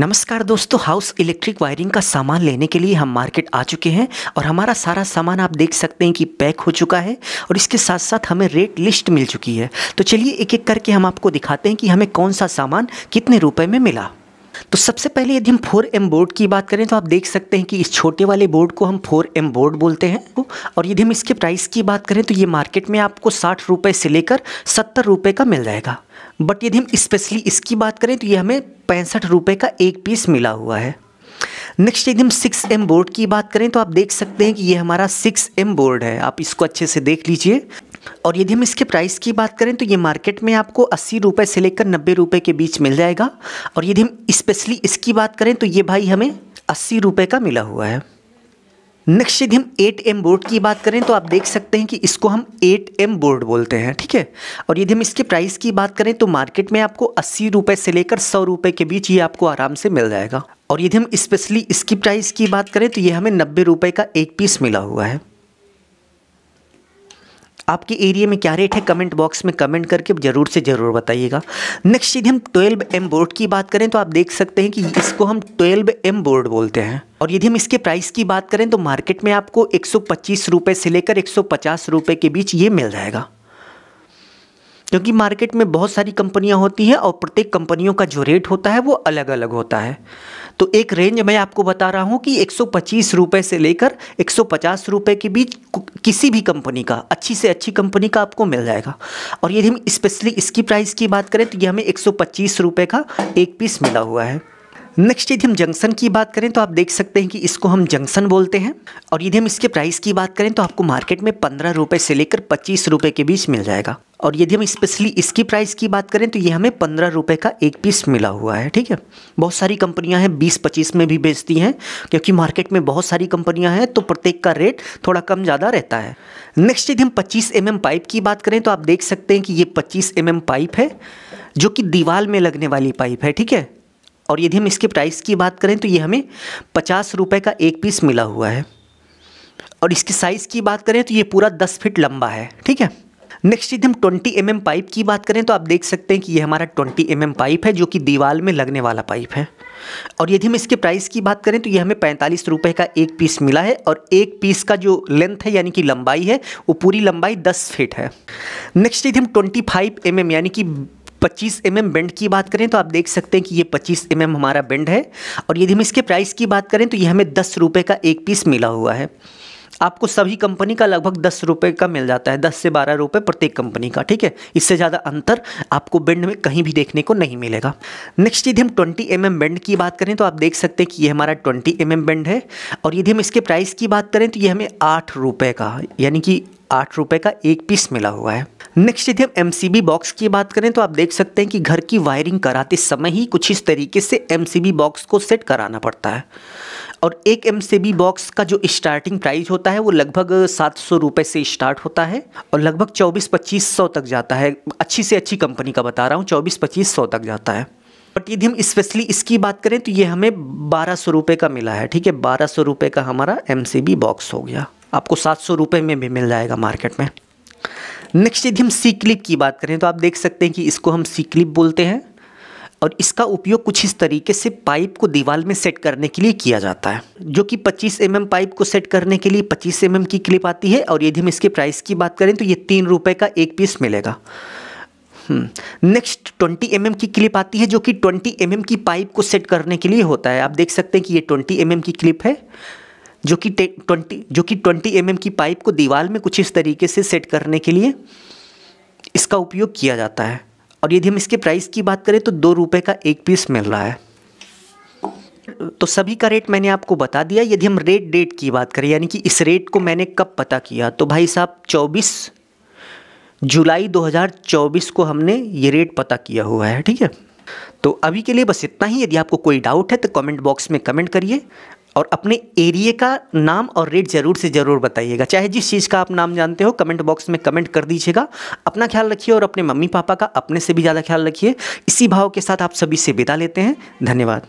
नमस्कार दोस्तों house electric wiring का सामान लेने के लिए हम मार्केट आ चुके हैं और हमारा सारा सामान आप देख सकते हैं कि पैक हो चुका है और इसके साथ साथ हमें रेट लिस्ट मिल चुकी है तो चलिए एक एक करके हम आपको दिखाते हैं कि हमें कौन सा सामान कितने रुपए में मिला तो सबसे पहले यदि हम फोर एम बोर्ड की बात करें तो आप देख सकते हैं कि इस छोटे वाले बोर्ड को हम फोर एम बोर्ड बोलते हैं और यदि हम इसके प्राइस की बात करें तो ये मार्केट में आपको साठ रुपये से लेकर सत्तर रुपये का मिल जाएगा बट यदि हम स्पेशली इसकी बात करें तो ये हमें पैंसठ रुपये का एक पीस मिला हुआ है नेक्स्ट यदि हम सिक्स एम बोर्ड की बात करें तो आप देख सकते हैं कि ये हमारा सिक्स एम बोर्ड है आप इसको अच्छे से देख लीजिए और यदि हम इसके प्राइस की बात करें तो ये मार्केट में आपको अस्सी रुपये से लेकर नब्बे रुपये के बीच मिल जाएगा और यदि हम स्पेशली इसकी बात करें तो ये भाई हमें अस्सी रुपये का मिला हुआ है नेक्स्ट यदि हम एट एम बोर्ड की बात करें तो आप देख सकते हैं कि इसको हम एट एम बोर्ड बोलते हैं ठीक है और यदि हम इसके प्राइस की बात करें तो मार्केट में आपको अस्सी रुपये से लेकर सौ रुपये के बीच ये आपको आराम से मिल जाएगा और यदि हम स्पेशली इसकी प्राइस की बात करें तो ये हमें नब्बे रुपये का एक पीस मिला हुआ है आपके एरिया में क्या रेट है कमेंट बॉक्स में कमेंट करके ज़रूर से ज़रूर बताइएगा नेक्स्ट यदि हम ट्वेल्व एम बोर्ड की बात करें तो आप देख सकते हैं कि इसको हम ट्वेल्व एम बोर्ड बोलते हैं और यदि हम इसके प्राइस की बात करें तो मार्केट में आपको एक रुपए से लेकर एक सौ के बीच ये मिल जाएगा क्योंकि मार्केट में बहुत सारी कंपनियां होती हैं और प्रत्येक कंपनियों का जो रेट होता है वो अलग अलग होता है तो एक रेंज मैं आपको बता रहा हूँ कि एक सौ से लेकर एक सौ के बीच किसी भी कंपनी का अच्छी से अच्छी कंपनी का आपको मिल जाएगा और यदि हम स्पेशली इसकी प्राइस की बात करें तो ये हमें एक सौ का एक पीस मिला हुआ है नेक्स्ट यदि हम जंक्शन की बात करें तो आप देख सकते हैं कि इसको हम जंक्शन बोलते हैं और यदि हम इसके प्राइस की बात करें तो आपको मार्केट में पंद्रह रुपये से लेकर पच्चीस रुपये के बीच मिल जाएगा और यदि हम स्पेशली इसकी प्राइस की बात करें तो ये हमें पंद्रह रुपये का एक पीस मिला हुआ है ठीक है बहुत सारी कंपनियां हैं बीस पच्चीस में भी बेचती हैं क्योंकि मार्केट में बहुत सारी कंपनियां हैं तो प्रत्येक का रेट थोड़ा कम ज़्यादा रहता है नेक्स्ट यदि हम पच्चीस एम mm पाइप की बात करें तो आप देख सकते हैं कि ये पच्चीस एम mm पाइप है जो कि दीवाल में लगने वाली पाइप है ठीक है और यदि हम इसके प्राइस की बात करें तो ये हमें पचास रुपये का एक पीस मिला हुआ है और इसकी साइज़ की बात करें तो ये पूरा दस फिट लंबा है ठीक है नेक्स्ट यदि हम ट्वेंटी एम पाइप की बात करें तो आप देख सकते हैं कि ये हमारा ट्वेंटी एम पाइप है जो कि दीवाल में लगने वाला पाइप है और यदि हम इसके प्राइस की बात करें तो ये हमें पैंतालीस रुपये का एक पीस मिला है और एक पीस का जो लेंथ है यानी कि लंबाई है वो पूरी लंबाई 10 फीट है नेक्स्ट यदि हम 25 फाइव mm यानी कि 25 एम mm बेंड की बात करें तो आप देख सकते हैं कि ये 25 एम mm हमारा बेंड है और यदि हम इसके प्राइस की बात करें तो ये हमें दस रुपये का एक पीस मिला हुआ है आपको सभी कंपनी का लगभग दस रुपये का मिल जाता है दस से बारह रुपये प्रत्येक कंपनी का ठीक है इससे ज़्यादा अंतर आपको बेंड में कहीं भी देखने को नहीं मिलेगा नेक्स्ट यदि हम ट्वेंटी एम mm बेंड की बात करें तो आप देख सकते हैं कि ये हमारा ट्वेंटी एम mm बेंड है और यदि हम इसके प्राइस की बात करें तो ये हमें आठ रुपये का यानी कि आठ रुपये का एक पीस मिला हुआ है नेक्स्ट यदि हम एम बॉक्स की बात करें तो आप देख सकते हैं कि घर की वायरिंग कराते समय ही कुछ इस तरीके से एम बॉक्स को सेट कराना पड़ता है और एक एम बॉक्स का जो स्टार्टिंग प्राइस होता है वो लगभग सात सौ रुपये से स्टार्ट होता है और लगभग चौबीस पच्चीस सौ तक जाता है अच्छी से अच्छी कंपनी का बता रहा हूँ चौबीस पच्चीस सौ तक जाता है बट यदि हम स्पेशली इसकी बात करें तो ये हमें बारह सौ रुपये का मिला है ठीक है बारह सौ रुपये का हमारा एम बॉक्स हो गया आपको सात सौ रुपये में भी मिल जाएगा मार्केट में नेक्स्ट यदि हम सी क्लिप की बात करें तो आप देख सकते हैं कि इसको हम सी क्लिप बोलते हैं और इसका उपयोग कुछ इस तरीके से पाइप को दीवार में सेट करने के लिए किया जाता है जो कि 25 एम mm पाइप को सेट करने के लिए 25 एम mm की क्लिप आती है और यदि हम इसके प्राइस की बात करें तो ये तीन रुपये का एक पीस मिलेगा नेक्स्ट ट्वेंटी एम की क्लिप आती है जो कि ट्वेंटी एम mm की पाइप को सेट करने के लिए होता है आप देख सकते हैं कि ये ट्वेंटी एम mm की क्लिप है जो कि ट्वेंटी जो कि ट्वेंटी एम की पाइप को दीवार में कुछ इस तरीके से सेट करने के लिए इसका उपयोग किया जाता है और यदि हम इसके प्राइस की बात करें तो दो रुपये का एक पीस मिल रहा है तो सभी का रेट मैंने आपको बता दिया यदि हम रेट डेट की बात करें यानी कि इस रेट को मैंने कब पता किया तो भाई साहब 24 जुलाई 2024 को हमने ये रेट पता किया हुआ है ठीक है तो अभी के लिए बस इतना ही यदि आपको कोई डाउट है तो कमेंट बॉक्स में कमेंट करिए और अपने एरिए का नाम और रेट ज़रूर से ज़रूर बताइएगा चाहे जिस चीज़ का आप नाम जानते हो कमेंट बॉक्स में कमेंट कर दीजिएगा अपना ख्याल रखिए और अपने मम्मी पापा का अपने से भी ज़्यादा ख्याल रखिए इसी भाव के साथ आप सभी से विदा लेते हैं धन्यवाद